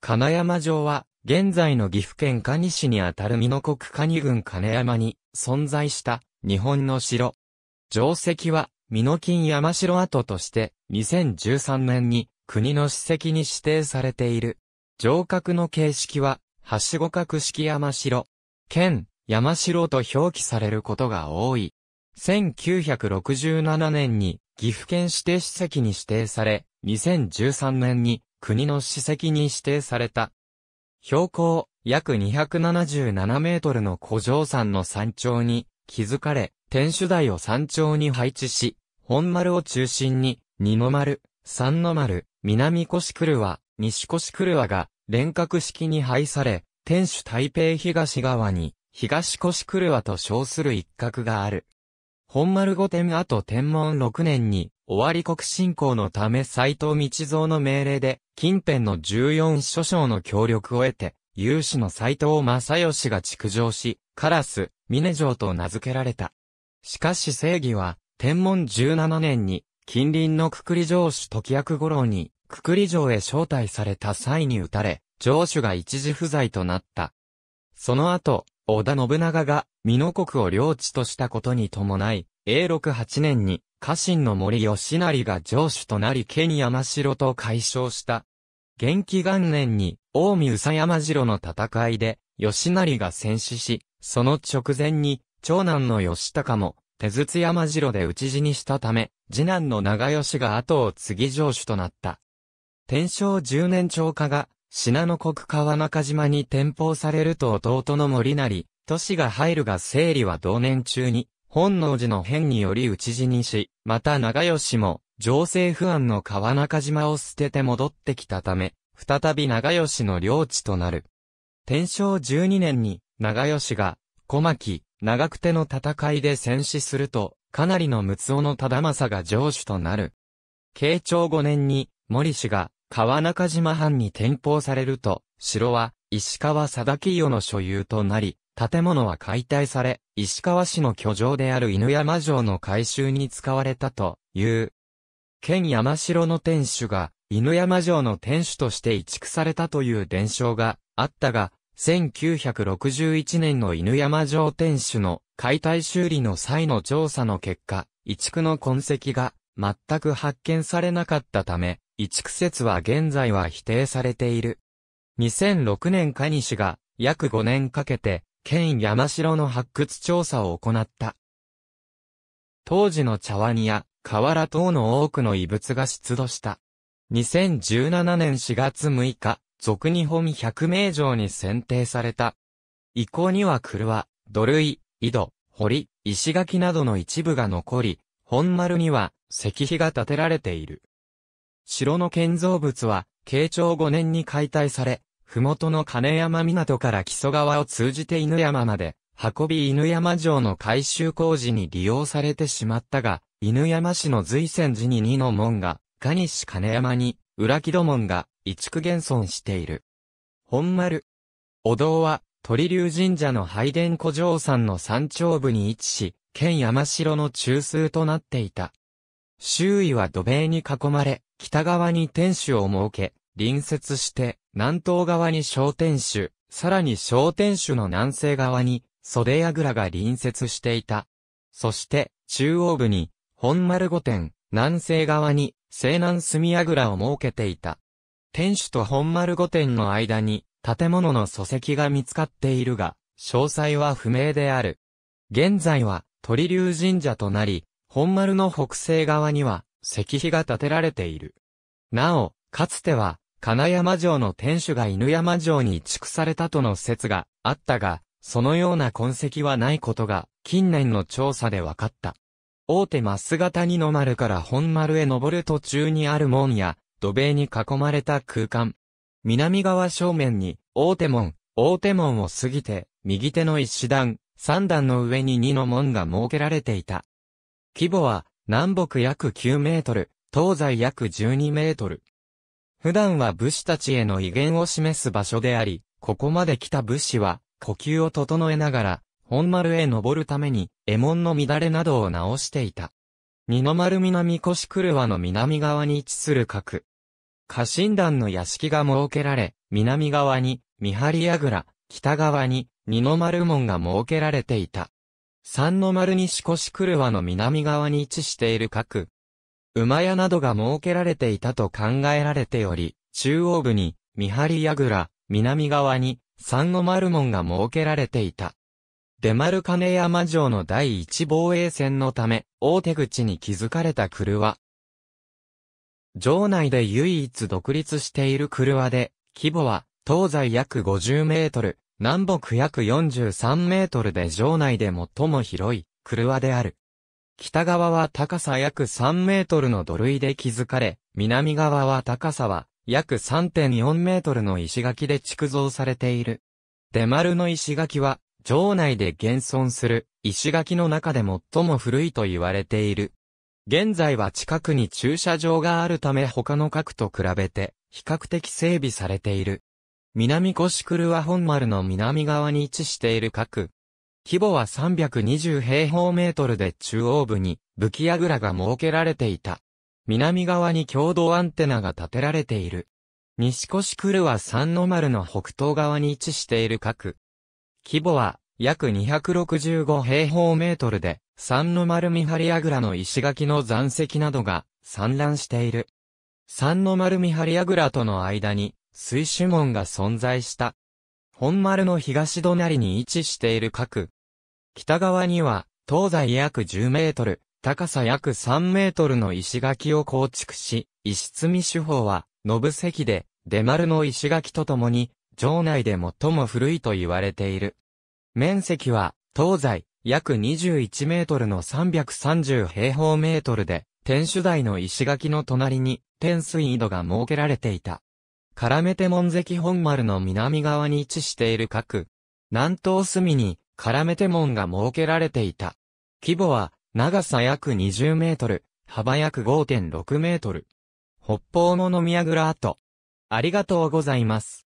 金山城は、現在の岐阜県蟹市にあたる美濃国蟹郡金山に存在した日本の城。城跡は、美濃金山城跡として2013年に国の史跡に指定されている。城郭の形式は、はしご角式山城、県、山城と表記されることが多い。1967年に岐阜県指定史跡に指定され、2013年に国の史跡に指定された。標高約277メートルの古城山の山頂に築かれ、天守台を山頂に配置し、本丸を中心に、二の丸、三の丸、南越狂は、西越来が、連閣式に配され、天守台北東側に、東越来と称する一角がある。本丸御殿跡天文六年に、終わり国信仰のため斎藤道蔵の命令で、近辺の14諸将の協力を得て、有志の斎藤正義が築城し、カラス、峰城と名付けられた。しかし正義は、天文17年に、近隣のくくり城主時役五郎に、くくり城へ招待された際に撃たれ、城主が一時不在となった。その後、織田信長が、美濃国を領地としたことに伴い、永禄8年に、家臣の森義成が城主となり県山城と解消した。元気元年に、近江宇佐山城の戦いで、吉成が戦死し、その直前に、長男の吉高も、手筒山城で討ち死にしたため、次男の長吉が後を継ぎ城主となった。天正十年長家が、信濃国川中島に転封されると弟の森成、都が入るが整理は同年中に、本能寺の変により討ち死にし、また長吉も、情勢不安の川中島を捨てて戻ってきたため、再び長吉の領地となる。天正12年に、長吉が、小牧、長久手の戦いで戦死すると、かなりの六尾の忠政が城主となる。慶長5年に、森氏が、川中島藩に転封されると、城は、石川貞清の所有となり、建物は解体され、石川市の居城である犬山城の改修に使われたという県山城の天守が、犬山城の天守として移築されたという伝承があったが、1961年の犬山城天守の解体修理の際の調査の結果、移築の痕跡が全く発見されなかったため、移築説は現在は否定されている。2006年カニ氏が約5年かけて、県山城の発掘調査を行った。当時の茶碗屋、河原等の多くの遺物が出土した。2017年4月6日、俗日本百名城に選定された。遺構には車、土塁、井戸、堀、石垣などの一部が残り、本丸には石碑が建てられている。城の建造物は、慶長5年に解体され、麓の金山港から木曽川を通じて犬山まで、運び犬山城の改修工事に利用されてしまったが、犬山市の随泉寺に二の門が、蟹市金山に、裏木戸門が、一区現存している。本丸。お堂は、鳥竜神社の拝殿古城山の山頂部に位置し、県山城の中枢となっていた。周囲は土塀に囲まれ、北側に天守を設け、隣接して、南東側に小天守、さらに小天守の南西側に、袖櫓が隣接していた。そして、中央部に、本丸御殿、南西側に、西南隅倉を設けていた。天守と本丸御殿の間に、建物の礎石が見つかっているが、詳細は不明である。現在は、鳥竜神社となり、本丸の北西側には、石碑が建てられている。なお、かつては、金山城の天守が犬山城に移築されたとの説があったが、そのような痕跡はないことが、近年の調査で分かった。大手ス型二の丸から本丸へ登る途中にある門や、土塀に囲まれた空間。南側正面に、大手門、大手門を過ぎて、右手の一段、三段の上に二の門が設けられていた。規模は、南北約9メートル、東西約12メートル。普段は武士たちへの威厳を示す場所であり、ここまで来た武士は、呼吸を整えながら、本丸へ登るために、絵門の乱れなどを直していた。二の丸南越車の南側に位置する角。家臣団の屋敷が設けられ、南側に、三張櫓、北側に、二の丸門が設けられていた。三の丸西越車の南側に位置している各、馬屋などが設けられていたと考えられており、中央部に、三張櫓、南側に、三の丸門が設けられていた。デマルカネ山城の第一防衛戦のため、大手口に築かれた車。城内で唯一独立している車で、規模は、東西約50メートル、南北約43メートルで城内で最も広い、車である。北側は高さ約3メートルの土塁で築かれ、南側は高さは約3.4メートルの石垣で築造されている。デマルの石垣は城内で現存する石垣の中で最も古いと言われている。現在は近くに駐車場があるため他の核と比べて比較的整備されている。南越は本丸の南側に位置している核。規模は320平方メートルで中央部に武器櫓が設けられていた。南側に共同アンテナが建てられている。西越は三の丸の北東側に位置している核。規模は約265平方メートルで、三の丸見張り櫓の石垣の残石などが散乱している。三の丸見張り櫓との間に水手門が存在した。本丸の東隣に位置している各。北側には東西約10メートル、高さ約3メートルの石垣を構築し、石積み手法は、ノブ石で、出丸の石垣とともに、城内で最も古いと言われている。面積は、東西、約21メートルの330平方メートルで、天守台の石垣の隣に、天水井戸が設けられていた。絡めて門跡本丸の南側に位置している各、南東隅に、絡めて門が設けられていた。規模は、長さ約20メートル、幅約5.6メートル。北方の宮蔵跡。ありがとうございます。